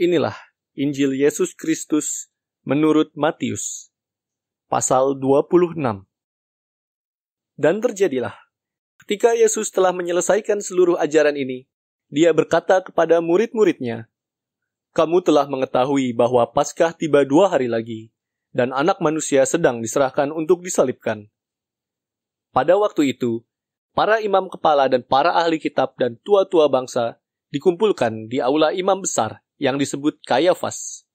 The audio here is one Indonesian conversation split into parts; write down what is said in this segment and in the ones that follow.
Inilah Injil Yesus Kristus menurut Matius pasal 26. Dan terjadilah ketika Yesus telah menyelesaikan seluruh ajaran ini, dia berkata kepada murid-muridnya, "Kamu telah mengetahui bahwa Paskah tiba dua hari lagi dan Anak Manusia sedang diserahkan untuk disalibkan." Pada waktu itu, para imam kepala dan para ahli kitab dan tua-tua bangsa dikumpulkan di aula imam besar yang disebut Kayafas.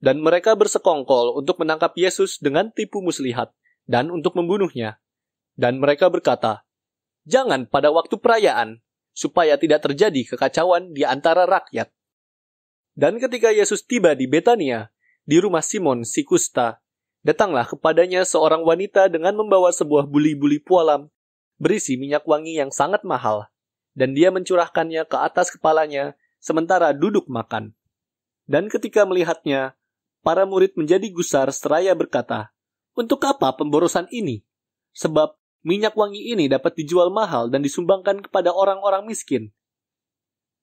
Dan mereka bersekongkol untuk menangkap Yesus dengan tipu muslihat dan untuk membunuhnya. Dan mereka berkata, Jangan pada waktu perayaan, supaya tidak terjadi kekacauan di antara rakyat. Dan ketika Yesus tiba di Betania, di rumah Simon si Kusta, datanglah kepadanya seorang wanita dengan membawa sebuah buli-buli pualam berisi minyak wangi yang sangat mahal, dan dia mencurahkannya ke atas kepalanya, sementara duduk makan. Dan ketika melihatnya, para murid menjadi gusar seraya berkata, Untuk apa pemborosan ini? Sebab minyak wangi ini dapat dijual mahal dan disumbangkan kepada orang-orang miskin.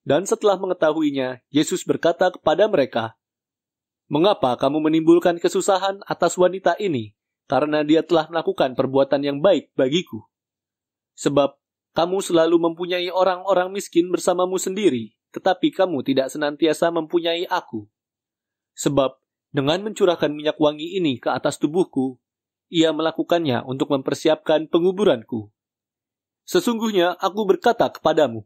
Dan setelah mengetahuinya, Yesus berkata kepada mereka, Mengapa kamu menimbulkan kesusahan atas wanita ini? Karena dia telah melakukan perbuatan yang baik bagiku. Sebab kamu selalu mempunyai orang-orang miskin bersamamu sendiri, tetapi kamu tidak senantiasa mempunyai aku. Sebab dengan mencurahkan minyak wangi ini ke atas tubuhku, ia melakukannya untuk mempersiapkan penguburanku. Sesungguhnya aku berkata kepadamu,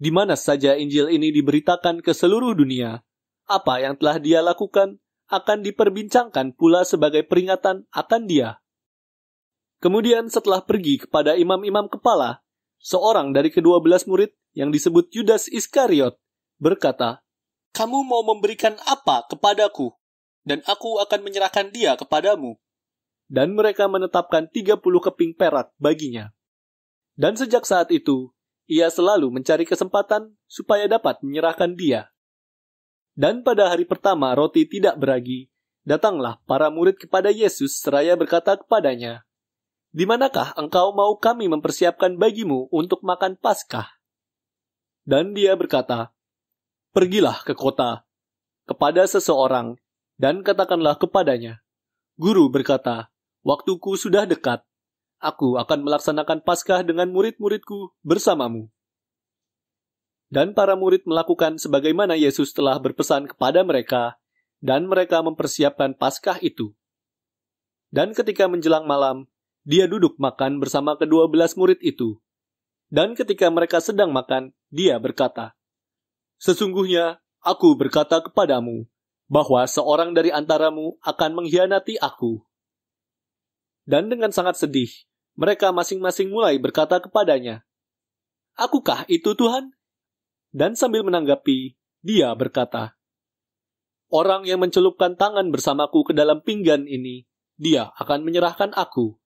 di mana saja Injil ini diberitakan ke seluruh dunia, apa yang telah dia lakukan akan diperbincangkan pula sebagai peringatan akan dia. Kemudian setelah pergi kepada imam-imam kepala seorang dari kedua belas murid yang disebut Judas Iskariot, berkata, Kamu mau memberikan apa kepadaku? Dan aku akan menyerahkan dia kepadamu. Dan mereka menetapkan 30 keping perak baginya. Dan sejak saat itu, ia selalu mencari kesempatan supaya dapat menyerahkan dia. Dan pada hari pertama roti tidak beragi, datanglah para murid kepada Yesus seraya berkata kepadanya, di manakah engkau mau kami mempersiapkan bagimu untuk makan Paskah? Dan dia berkata, Pergilah ke kota, kepada seseorang, dan katakanlah kepadanya, Guru berkata, Waktuku sudah dekat, aku akan melaksanakan Paskah dengan murid-muridku bersamamu. Dan para murid melakukan sebagaimana Yesus telah berpesan kepada mereka, dan mereka mempersiapkan Paskah itu. Dan ketika menjelang malam, dia duduk makan bersama kedua belas murid itu. Dan ketika mereka sedang makan, dia berkata, Sesungguhnya, aku berkata kepadamu, bahwa seorang dari antaramu akan mengkhianati aku. Dan dengan sangat sedih, mereka masing-masing mulai berkata kepadanya, Akukah itu Tuhan? Dan sambil menanggapi, dia berkata, Orang yang mencelupkan tangan bersamaku ke dalam pinggan ini, dia akan menyerahkan aku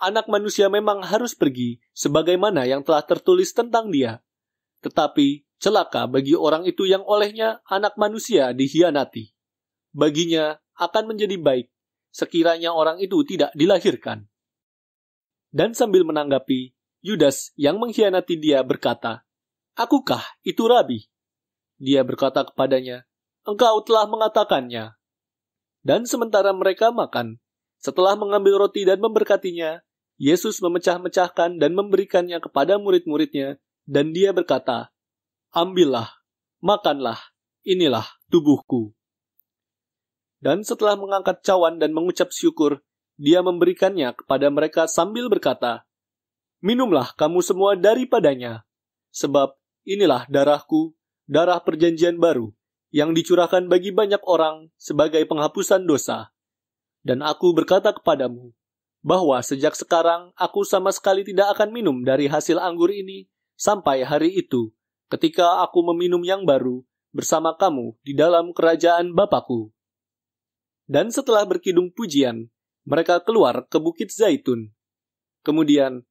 anak manusia memang harus pergi sebagaimana yang telah tertulis tentang dia. Tetapi celaka bagi orang itu yang olehnya anak manusia dihianati. Baginya akan menjadi baik sekiranya orang itu tidak dilahirkan. Dan sambil menanggapi, Yudas yang mengkhianati dia berkata, Akukah itu Rabi? Dia berkata kepadanya, Engkau telah mengatakannya. Dan sementara mereka makan, setelah mengambil roti dan memberkatinya, Yesus memecah-mecahkan dan memberikannya kepada murid-muridnya, dan dia berkata, Ambillah, makanlah, inilah tubuhku. Dan setelah mengangkat cawan dan mengucap syukur, dia memberikannya kepada mereka sambil berkata, Minumlah kamu semua daripadanya, sebab inilah darahku, darah perjanjian baru, yang dicurahkan bagi banyak orang sebagai penghapusan dosa. Dan aku berkata kepadamu, bahwa sejak sekarang aku sama sekali tidak akan minum dari hasil anggur ini sampai hari itu ketika aku meminum yang baru bersama kamu di dalam kerajaan Bapakku. Dan setelah berkidung pujian, mereka keluar ke Bukit Zaitun. Kemudian,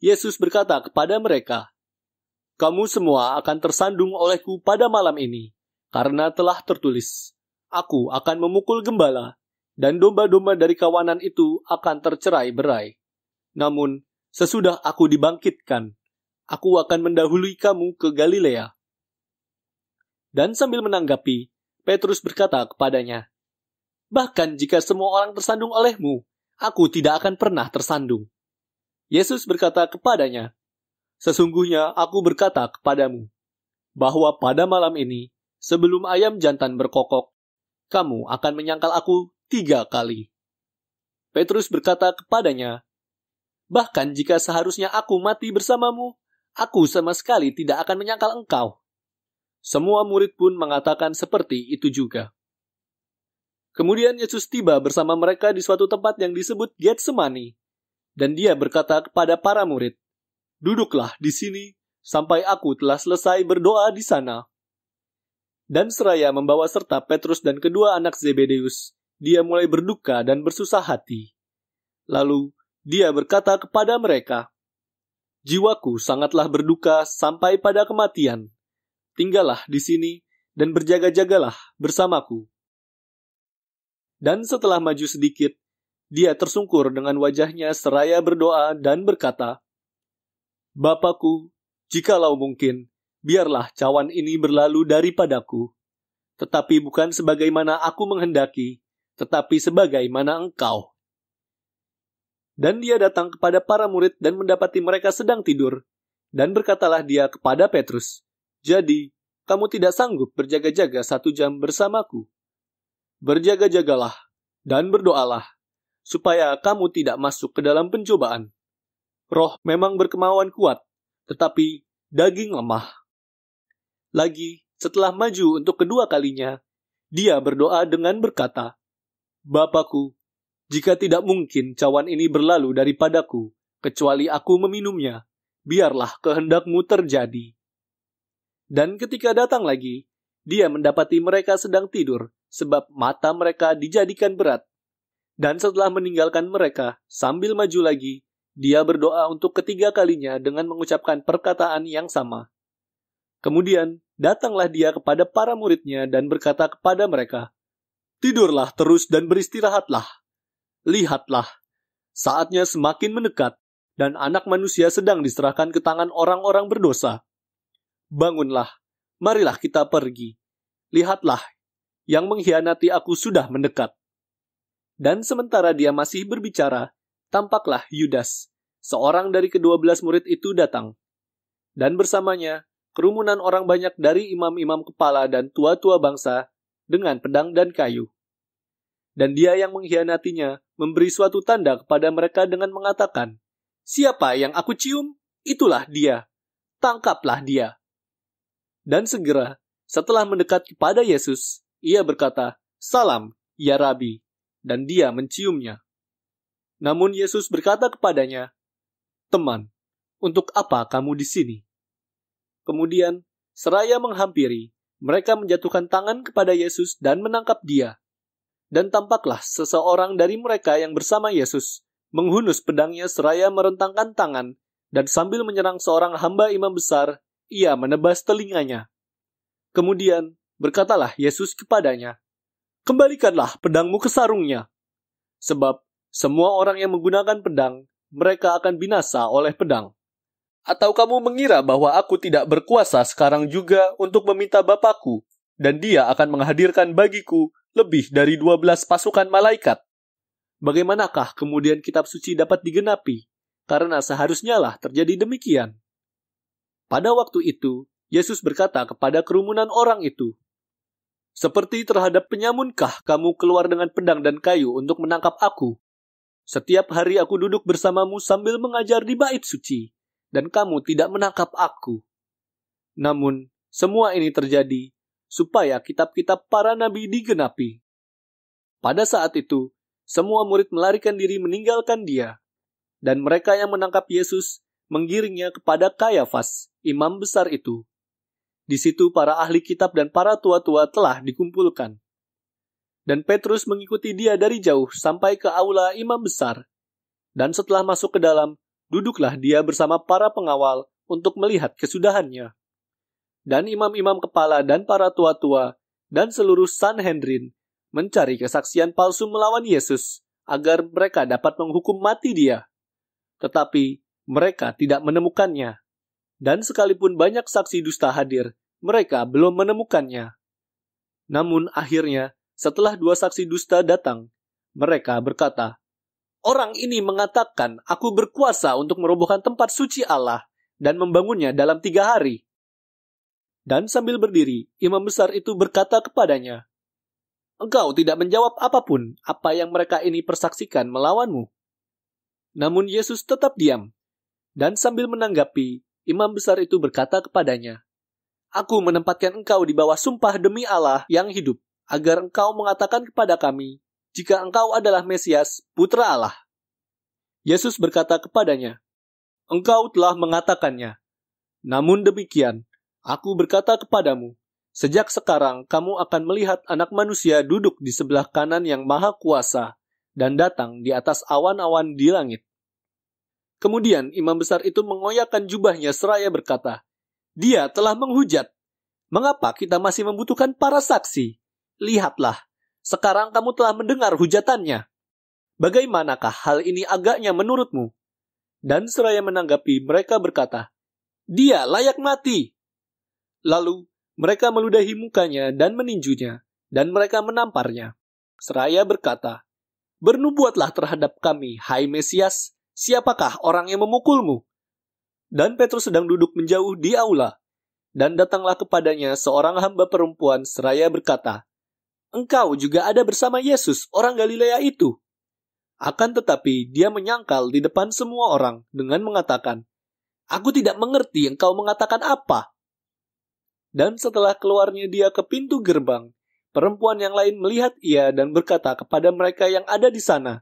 Yesus berkata kepada mereka, Kamu semua akan tersandung olehku pada malam ini, karena telah tertulis, Aku akan memukul gembala, dan domba-domba dari kawanan itu akan tercerai berai. Namun, sesudah aku dibangkitkan, aku akan mendahului kamu ke Galilea. Dan sambil menanggapi, Petrus berkata kepadanya, Bahkan jika semua orang tersandung olehmu, aku tidak akan pernah tersandung. Yesus berkata kepadanya, Sesungguhnya aku berkata kepadamu, bahwa pada malam ini, sebelum ayam jantan berkokok, kamu akan menyangkal aku tiga kali. Petrus berkata kepadanya, Bahkan jika seharusnya aku mati bersamamu, aku sama sekali tidak akan menyangkal engkau. Semua murid pun mengatakan seperti itu juga. Kemudian Yesus tiba bersama mereka di suatu tempat yang disebut Getsemani, dan dia berkata kepada para murid, Duduklah di sini sampai aku telah selesai berdoa di sana. Dan seraya membawa serta Petrus dan kedua anak Zebedeus, dia mulai berduka dan bersusah hati. Lalu dia berkata kepada mereka, "Jiwaku sangatlah berduka sampai pada kematian. Tinggallah di sini dan berjaga-jagalah bersamaku." Dan setelah maju sedikit, dia tersungkur dengan wajahnya seraya berdoa dan berkata, "Bapakku, jikalau mungkin, biarlah cawan ini berlalu daripadaku, tetapi bukan sebagaimana aku menghendaki, tetapi sebagaimana engkau. Dan dia datang kepada para murid dan mendapati mereka sedang tidur, dan berkatalah dia kepada Petrus, Jadi, kamu tidak sanggup berjaga-jaga satu jam bersamaku. Berjaga-jagalah dan berdoalah, supaya kamu tidak masuk ke dalam pencobaan. Roh memang berkemauan kuat, tetapi daging lemah. Lagi, setelah maju untuk kedua kalinya, dia berdoa dengan berkata, Bapakku, jika tidak mungkin cawan ini berlalu daripadaku, kecuali aku meminumnya, biarlah kehendakmu terjadi. Dan ketika datang lagi, dia mendapati mereka sedang tidur, sebab mata mereka dijadikan berat. Dan setelah meninggalkan mereka, sambil maju lagi, dia berdoa untuk ketiga kalinya dengan mengucapkan perkataan yang sama. Kemudian, datanglah dia kepada para muridnya dan berkata kepada mereka, Tidurlah terus dan beristirahatlah. Lihatlah, saatnya semakin mendekat dan anak manusia sedang diserahkan ke tangan orang-orang berdosa. Bangunlah, marilah kita pergi. Lihatlah, yang mengkhianati aku sudah mendekat. Dan sementara dia masih berbicara, tampaklah Yudas, seorang dari kedua belas murid itu datang. Dan bersamanya, kerumunan orang banyak dari imam-imam kepala dan tua-tua bangsa dengan pedang dan kayu. Dan dia yang mengkhianatinya memberi suatu tanda kepada mereka dengan mengatakan, Siapa yang aku cium, itulah dia. Tangkaplah dia. Dan segera, setelah mendekat kepada Yesus, ia berkata, Salam, ya Rabi. Dan dia menciumnya. Namun Yesus berkata kepadanya, Teman, untuk apa kamu di sini? Kemudian, seraya menghampiri, mereka menjatuhkan tangan kepada Yesus dan menangkap dia. Dan tampaklah seseorang dari mereka yang bersama Yesus menghunus pedangnya seraya merentangkan tangan dan sambil menyerang seorang hamba imam besar, ia menebas telinganya. Kemudian berkatalah Yesus kepadanya, "Kembalikanlah pedangmu ke sarungnya, sebab semua orang yang menggunakan pedang, mereka akan binasa oleh pedang." Atau kamu mengira bahwa aku tidak berkuasa sekarang juga untuk meminta Bapakku, dan dia akan menghadirkan bagiku lebih dari dua belas pasukan malaikat? Bagaimanakah kemudian kitab suci dapat digenapi? Karena seharusnya lah terjadi demikian. Pada waktu itu, Yesus berkata kepada kerumunan orang itu, Seperti terhadap penyamunkah kamu keluar dengan pedang dan kayu untuk menangkap aku? Setiap hari aku duduk bersamamu sambil mengajar di bait suci dan kamu tidak menangkap aku. Namun, semua ini terjadi supaya kitab-kitab para nabi digenapi. Pada saat itu, semua murid melarikan diri meninggalkan dia, dan mereka yang menangkap Yesus menggiringnya kepada Kayafas, imam besar itu. Di situ para ahli kitab dan para tua-tua telah dikumpulkan. Dan Petrus mengikuti dia dari jauh sampai ke aula imam besar. Dan setelah masuk ke dalam, duduklah dia bersama para pengawal untuk melihat kesudahannya. Dan imam-imam kepala dan para tua-tua dan seluruh Sanhedrin mencari kesaksian palsu melawan Yesus agar mereka dapat menghukum mati dia. Tetapi mereka tidak menemukannya. Dan sekalipun banyak saksi dusta hadir, mereka belum menemukannya. Namun akhirnya, setelah dua saksi dusta datang, mereka berkata, orang ini mengatakan, aku berkuasa untuk merobohkan tempat suci Allah dan membangunnya dalam tiga hari. Dan sambil berdiri, imam besar itu berkata kepadanya, Engkau tidak menjawab apapun apa yang mereka ini persaksikan melawanmu. Namun Yesus tetap diam, dan sambil menanggapi, imam besar itu berkata kepadanya, Aku menempatkan engkau di bawah sumpah demi Allah yang hidup, agar engkau mengatakan kepada kami jika engkau adalah Mesias, putra Allah. Yesus berkata kepadanya, Engkau telah mengatakannya. Namun demikian, aku berkata kepadamu, sejak sekarang kamu akan melihat anak manusia duduk di sebelah kanan yang maha kuasa dan datang di atas awan-awan di langit. Kemudian imam besar itu mengoyakkan jubahnya seraya berkata, Dia telah menghujat. Mengapa kita masih membutuhkan para saksi? Lihatlah, sekarang kamu telah mendengar hujatannya. Bagaimanakah hal ini agaknya menurutmu? Dan seraya menanggapi mereka berkata, Dia layak mati. Lalu mereka meludahi mukanya dan meninjunya, dan mereka menamparnya. Seraya berkata, Bernubuatlah terhadap kami, hai Mesias, siapakah orang yang memukulmu? Dan Petrus sedang duduk menjauh di aula, dan datanglah kepadanya seorang hamba perempuan seraya berkata, engkau juga ada bersama Yesus, orang Galilea itu. Akan tetapi, dia menyangkal di depan semua orang dengan mengatakan, Aku tidak mengerti engkau mengatakan apa. Dan setelah keluarnya dia ke pintu gerbang, perempuan yang lain melihat ia dan berkata kepada mereka yang ada di sana,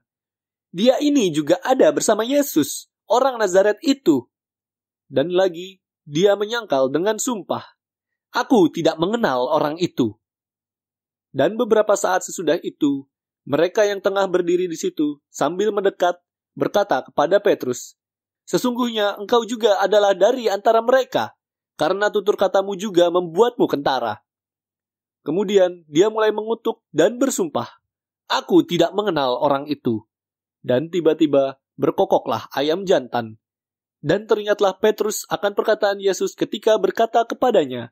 Dia ini juga ada bersama Yesus, orang Nazaret itu. Dan lagi, dia menyangkal dengan sumpah, Aku tidak mengenal orang itu. Dan beberapa saat sesudah itu, mereka yang tengah berdiri di situ sambil mendekat berkata kepada Petrus, Sesungguhnya engkau juga adalah dari antara mereka, karena tutur katamu juga membuatmu kentara. Kemudian dia mulai mengutuk dan bersumpah, Aku tidak mengenal orang itu. Dan tiba-tiba berkokoklah ayam jantan. Dan teringatlah Petrus akan perkataan Yesus ketika berkata kepadanya,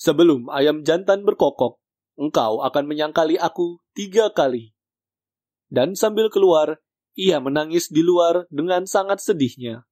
Sebelum ayam jantan berkokok, engkau akan menyangkali aku tiga kali. Dan sambil keluar, ia menangis di luar dengan sangat sedihnya.